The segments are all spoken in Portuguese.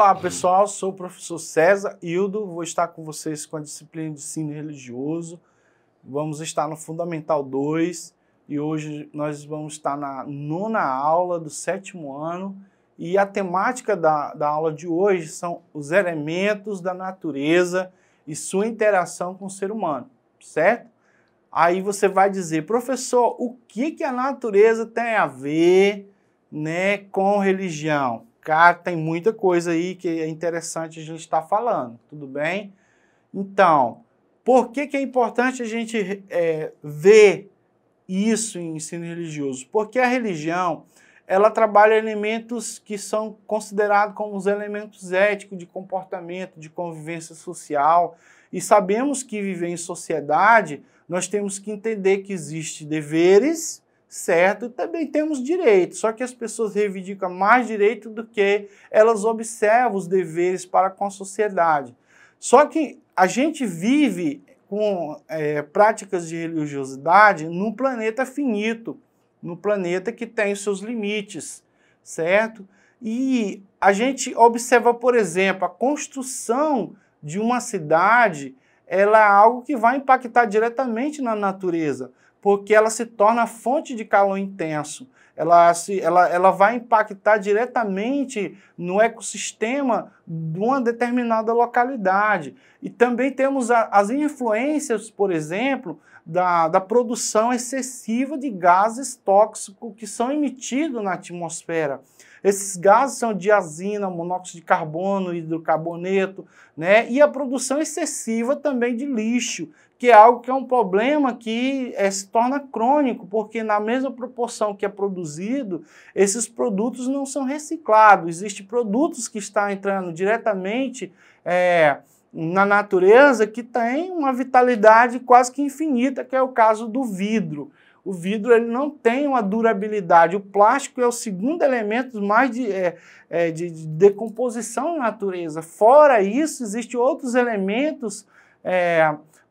Olá, pessoal. Sou o professor César Hildo. Vou estar com vocês com a disciplina de ensino religioso. Vamos estar no Fundamental 2 e hoje nós vamos estar na nona aula do sétimo ano. E a temática da, da aula de hoje são os elementos da natureza e sua interação com o ser humano, certo? Aí você vai dizer, professor, o que, que a natureza tem a ver né, com religião? Cara, tem muita coisa aí que é interessante a gente estar tá falando, tudo bem? Então, por que, que é importante a gente é, ver isso em ensino religioso? Porque a religião ela trabalha elementos que são considerados como os elementos éticos de comportamento, de convivência social. E sabemos que viver em sociedade, nós temos que entender que existem deveres certo, também temos direito só que as pessoas reivindicam mais direito do que elas observam os deveres para com a sociedade. Só que a gente vive com é, práticas de religiosidade num planeta finito, no planeta que tem os seus limites, certo? E a gente observa, por exemplo, a construção de uma cidade, ela é algo que vai impactar diretamente na natureza porque ela se torna fonte de calor intenso. Ela, se, ela, ela vai impactar diretamente no ecossistema de uma determinada localidade. E também temos a, as influências, por exemplo, da, da produção excessiva de gases tóxicos que são emitidos na atmosfera. Esses gases são diazina, monóxido de carbono, hidrocarboneto, né? E a produção excessiva também de lixo, que é algo que é um problema que é, se torna crônico, porque na mesma proporção que é produzido, esses produtos não são reciclados. Existem produtos que estão entrando diretamente é, na natureza que tem uma vitalidade quase que infinita, que é o caso do vidro. O vidro ele não tem uma durabilidade. O plástico é o segundo elemento mais de, é, é, de, de decomposição na natureza. Fora isso, existem outros elementos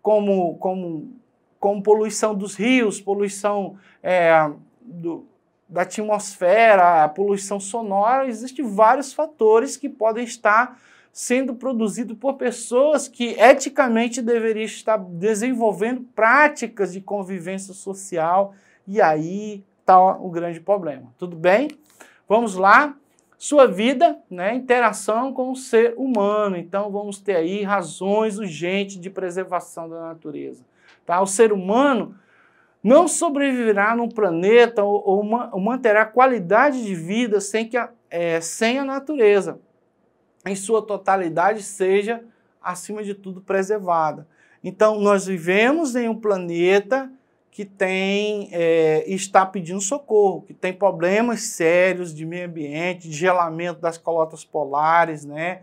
como, como, como poluição dos rios, poluição é, do, da atmosfera, poluição sonora, existem vários fatores que podem estar sendo produzido por pessoas que eticamente deveriam estar desenvolvendo práticas de convivência social, e aí está o grande problema. Tudo bem? Vamos lá? sua vida, né, interação com o ser humano. Então vamos ter aí razões urgentes de preservação da natureza. Tá? O ser humano não sobreviverá num planeta ou, ou, ou manterá qualidade de vida sem, que a, é, sem a natureza, em sua totalidade, seja, acima de tudo, preservada. Então, nós vivemos em um planeta que tem é, está pedindo socorro, que tem problemas sérios de meio ambiente, de gelamento das calotas polares, né?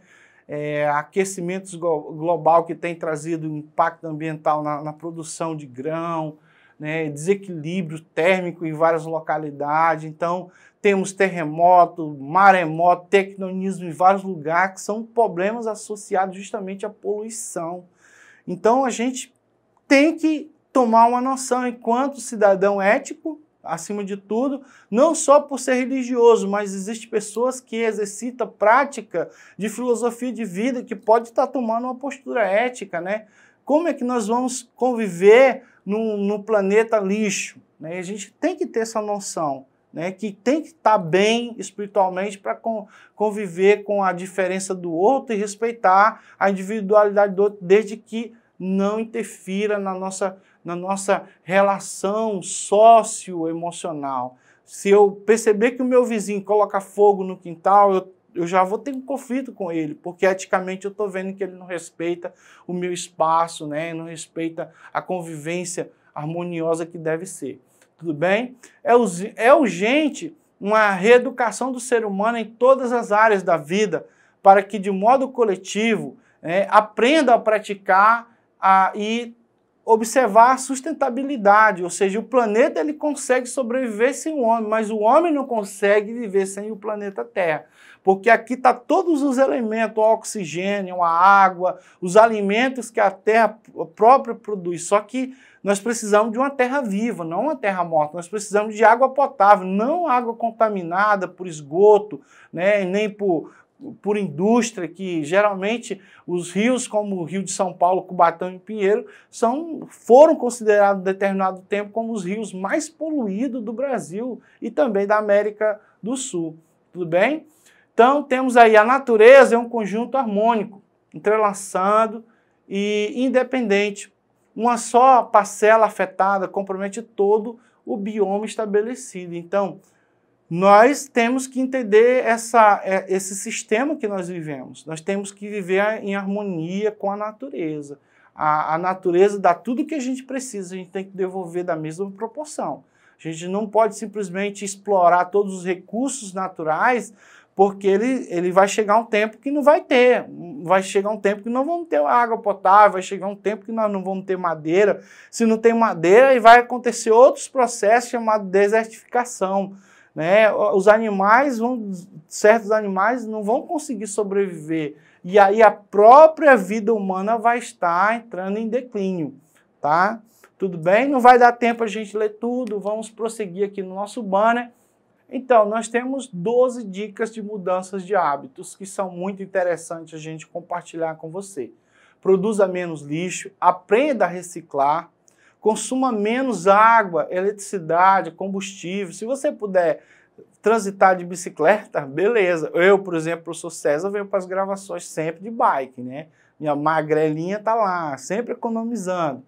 É, eh, aquecimento global que tem trazido impacto ambiental na, na produção de grão, né? desequilíbrio térmico em várias localidades. Então, temos terremoto, maremoto, tecnonismo em vários lugares, que são problemas associados justamente à poluição. Então, a gente tem que tomar uma noção enquanto cidadão ético, acima de tudo, não só por ser religioso, mas existem pessoas que exercitam prática de filosofia de vida que pode estar tomando uma postura ética, né? Como é que nós vamos conviver no, planeta lixo? Né? A gente tem que ter essa noção. Né, que tem que estar bem espiritualmente para conviver com a diferença do outro e respeitar a individualidade do outro, desde que não interfira na nossa na nossa relação socioemocional. Se eu perceber que o meu vizinho coloca fogo no quintal, eu, eu já vou ter um conflito com ele, porque eticamente eu estou vendo que ele não respeita o meu espaço, né? não respeita a convivência harmoniosa que deve ser. Tudo bem? É, é urgente uma reeducação do ser humano em todas as áreas da vida, para que de modo coletivo né, aprenda a praticar a, e observar a sustentabilidade, ou seja, o planeta ele consegue sobreviver sem o homem, mas o homem não consegue viver sem o planeta Terra, porque aqui está todos os elementos, o oxigênio, a água, os alimentos que a Terra própria produz, só que nós precisamos de uma terra viva, não uma terra morta. Nós precisamos de água potável, não água contaminada por esgoto, né, nem por por indústria, que geralmente os rios, como o Rio de São Paulo, Cubatão e Pinheiro, são, foram considerados em determinado tempo como os rios mais poluídos do Brasil e também da América do Sul. Tudo bem? Então, temos aí a natureza é um conjunto harmônico, entrelaçado e independente. Uma só parcela afetada compromete todo o bioma estabelecido. Então, nós temos que entender essa, é, esse sistema que nós vivemos. Nós temos que viver em harmonia com a natureza. A, a natureza dá tudo o que a gente precisa, a gente tem que devolver da mesma proporção. A gente não pode simplesmente explorar todos os recursos naturais, porque ele, ele vai chegar um tempo que não vai ter. Vai chegar um tempo que não vamos ter água potável, vai chegar um tempo que nós não vamos ter madeira. Se não tem madeira, vai acontecer outros processos chamados desertificação né? Os animais vão, certos animais não vão conseguir sobreviver. E aí a própria vida humana vai estar entrando em declínio, tá? Tudo bem? Não vai dar tempo a gente ler tudo, vamos prosseguir aqui no nosso banner. Então, nós temos 12 dicas de mudanças de hábitos que são muito interessantes a gente compartilhar com você. Produza menos lixo, aprenda a reciclar, consuma menos água, eletricidade, combustível. Se você puder transitar de bicicleta, beleza. Eu, por exemplo, Sou César, venho para as gravações sempre de bike, né? Minha magrelinha tá lá, sempre economizando.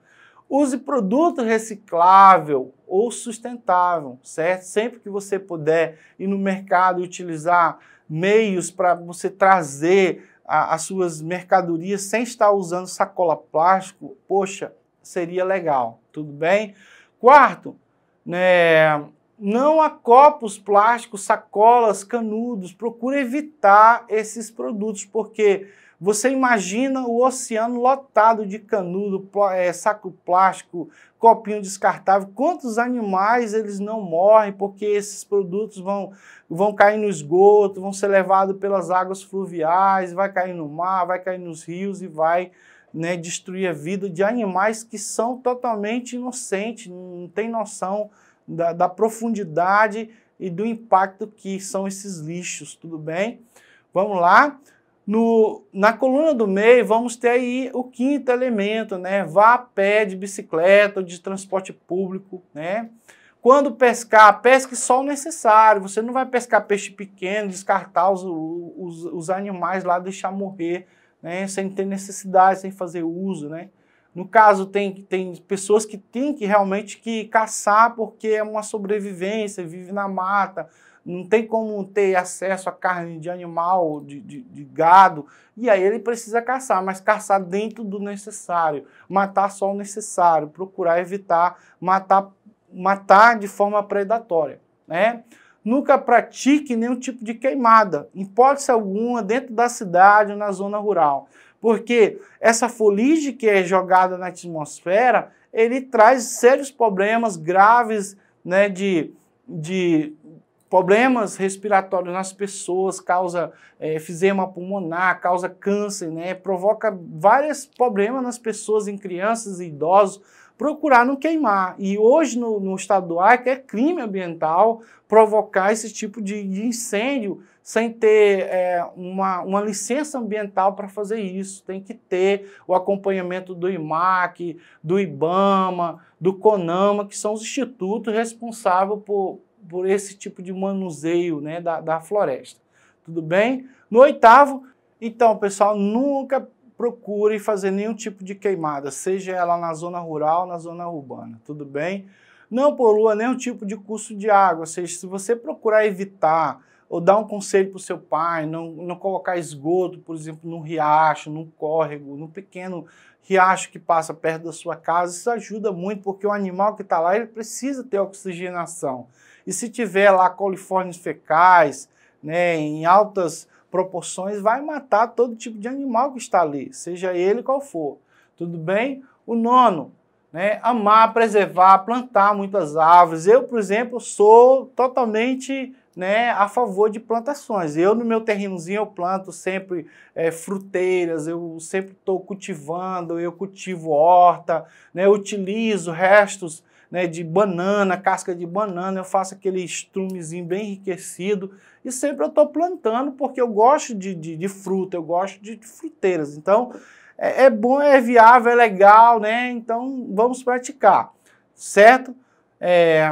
Use produto reciclável ou sustentável, certo? Sempre que você puder ir no mercado e utilizar meios para você trazer a, as suas mercadorias sem estar usando sacola plástico, poxa, seria legal, tudo bem? Quarto, né, não há copos plásticos, sacolas, canudos. Procure evitar esses produtos, porque você imagina o oceano lotado de canudo, é, saco plástico, copinho descartável. Quantos animais eles não morrem porque esses produtos vão, vão cair no esgoto, vão ser levados pelas águas fluviais, vai cair no mar, vai cair nos rios e vai né, destruir a vida de animais que são totalmente inocentes, não tem noção da, da profundidade e do impacto que são esses lixos, tudo bem? Vamos lá. No, na coluna do meio, vamos ter aí o quinto elemento, né? Vá a pé de bicicleta de transporte público, né? Quando pescar, pesque só o necessário. Você não vai pescar peixe pequeno, descartar os, os, os animais lá, deixar morrer né, sem ter necessidade, sem fazer uso, né? No caso, tem, tem pessoas que têm que realmente que caçar porque é uma sobrevivência, vive na mata, não tem como ter acesso a carne de animal, de, de, de gado, e aí ele precisa caçar, mas caçar dentro do necessário, matar só o necessário, procurar evitar matar, matar de forma predatória, né? nunca pratique nenhum tipo de queimada, em hipótese alguma, dentro da cidade ou na zona rural. Porque essa foligem que é jogada na atmosfera, ele traz sérios problemas graves né, de, de problemas respiratórios nas pessoas, causa é, pulmonar, causa câncer, né, provoca vários problemas nas pessoas, em crianças e idosos procurar não queimar. E hoje no, no estado do Acre é crime ambiental provocar esse tipo de, de incêndio sem ter é, uma, uma licença ambiental para fazer isso. Tem que ter o acompanhamento do IMAC, do IBAMA, do CONAMA, que são os institutos responsáveis por, por esse tipo de manuseio né, da, da floresta. Tudo bem? No oitavo, então, pessoal, nunca procure fazer nenhum tipo de queimada, seja ela na zona rural ou na zona urbana, tudo bem? Não polua nenhum tipo de curso de água, ou seja, se você procurar evitar ou dar um conselho para o seu pai, não, não colocar esgoto, por exemplo, num riacho, num córrego, num pequeno riacho que passa perto da sua casa, isso ajuda muito, porque o animal que está lá, ele precisa ter oxigenação. E se tiver lá coliformes fecais, né, em altas proporções, vai matar todo tipo de animal que está ali, seja ele qual for. Tudo bem? O nono, né? amar, preservar, plantar muitas árvores. Eu, por exemplo, sou totalmente né, a favor de plantações. Eu, no meu terrenozinho, eu planto sempre é, fruteiras, eu sempre estou cultivando, eu cultivo horta, né, utilizo restos né, de banana, casca de banana, eu faço aquele estrumezinho bem enriquecido. E sempre eu estou plantando, porque eu gosto de, de, de fruta, eu gosto de, de fruteiras. Então, é, é, bom, é viável, é legal, né? Então, vamos praticar, certo? É,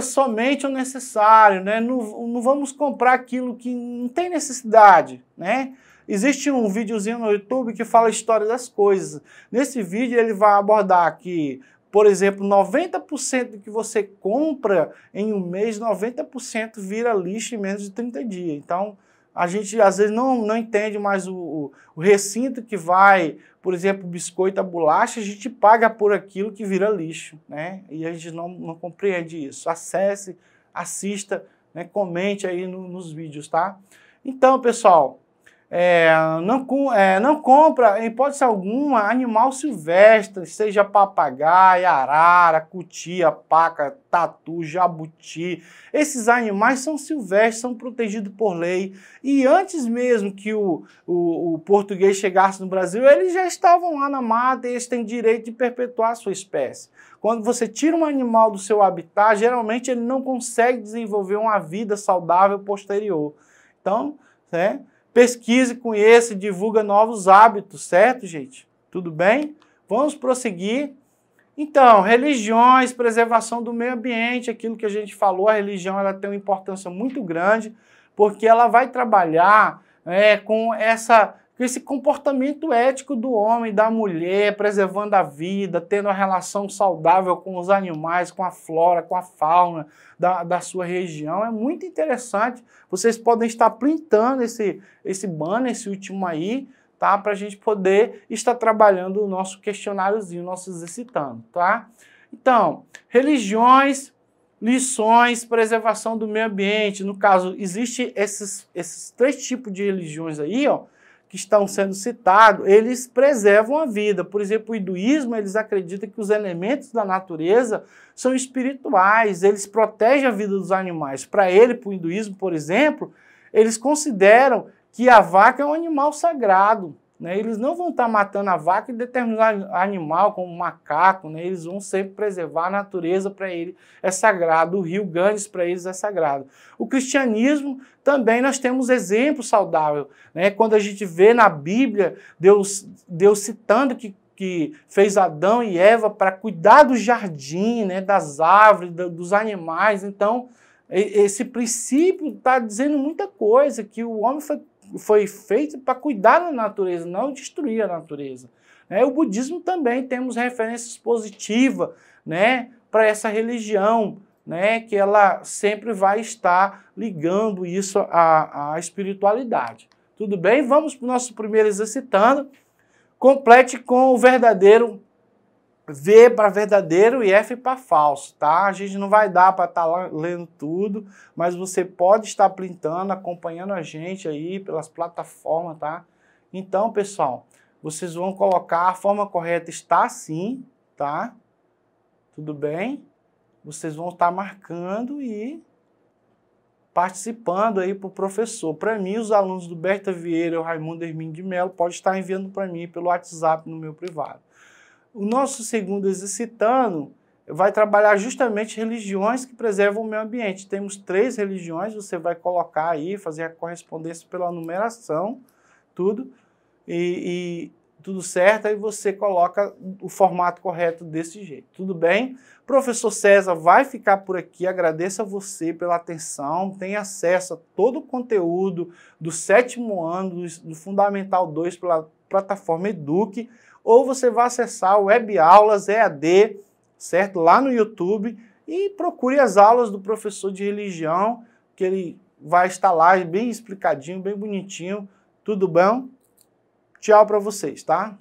somente o necessário, né? Não, não vamos comprar aquilo que não tem necessidade, né? Existe um videozinho no YouTube que fala a história das coisas. Nesse vídeo ele vai abordar que por exemplo, 90% do que você compra em um mês, 90% vira lixo em menos de 30 dias. Então, a gente às vezes não, não entende mais o, o recinto que vai, por exemplo, biscoito, a bolacha, a gente paga por aquilo que vira lixo, né? E a gente não, não compreende isso. Acesse, assista, né? comente aí no, nos vídeos, tá? Então, pessoal, é, não, é, não compra, em hipótese alguma, animal silvestre, seja papagaio, arara, cutia, paca, tatu, jabuti. Esses animais são silvestres, são protegidos por lei. E antes mesmo que o, o, o português chegasse no Brasil, eles já estavam lá na mata e eles têm direito de perpetuar a sua espécie. Quando você tira um animal do seu habitat, geralmente ele não consegue desenvolver uma vida saudável posterior. Então, né? Pesquise, conheça, divulga novos hábitos, certo, gente? Tudo bem? Vamos prosseguir. Então, religiões, preservação do meio ambiente, aquilo que a gente falou, a religião ela tem uma importância muito grande, porque ela vai trabalhar é, com essa esse comportamento ético do homem, da mulher, preservando a vida, tendo uma relação saudável com os animais, com a flora, com a fauna da, da sua região, é muito interessante. Vocês podem estar printando esse, esse banner, esse último aí, tá? Para a gente poder estar trabalhando o nosso questionáriozinho, nosso exercitando, tá? Então, religiões, lições, preservação do meio ambiente. No caso, existe esses, esses três tipos de religiões aí, ó que estão sendo citados, eles preservam a vida. Por exemplo, o hinduísmo, eles acreditam que os elementos da natureza são espirituais, eles protegem a vida dos animais. Para ele, para o hinduísmo, por exemplo, eles consideram que a vaca é um animal sagrado. Né? Eles não vão estar tá matando a vaca e determinado animal, como macaco, né? eles vão sempre preservar a natureza para eles, é sagrado, o rio Ganges para eles é sagrado. O cristianismo também nós temos exemplo saudável. Né? Quando a gente vê na Bíblia Deus, Deus citando que que fez Adão e Eva para cuidar do jardim, né, das árvores, do, dos animais. Então, esse princípio está dizendo muita coisa, que o homem foi foi feito para cuidar da natureza, não destruir a natureza. É, O budismo também temos referências positivas né, para essa religião, né, que ela sempre vai estar ligando isso à, à espiritualidade. Tudo bem? Vamos para o nosso primeiro exercitando. Complete com o verdadeiro V para verdadeiro e F para falso, tá? A gente não vai dar para estar tá lendo tudo, mas você pode estar printando, acompanhando a gente aí pelas plataformas, tá? Então, pessoal, vocês vão colocar a forma correta está assim, tá? Tudo bem? Vocês vão estar marcando e participando aí para o professor. Para mim, os alunos do Berta Vieira e o Raimundo Hermínio de Mello podem estar enviando para mim pelo WhatsApp no meu privado. O nosso segundo exercitano vai trabalhar justamente religiões que preservam o meio ambiente. Temos três religiões, você vai colocar aí, fazer a correspondência pela numeração, tudo, e, e tudo certo, aí você coloca o formato correto desse jeito. Tudo bem? Professor César vai ficar por aqui, agradeço a você pela atenção, tem acesso a todo o conteúdo do sétimo ano do Fundamental 2 pela plataforma Eduque ou você vai acessar web aulas EAD, certo? Lá no YouTube e procure as aulas do professor de religião, que ele vai estar lá bem explicadinho, bem bonitinho. Tudo bom? Tchau para vocês, tá?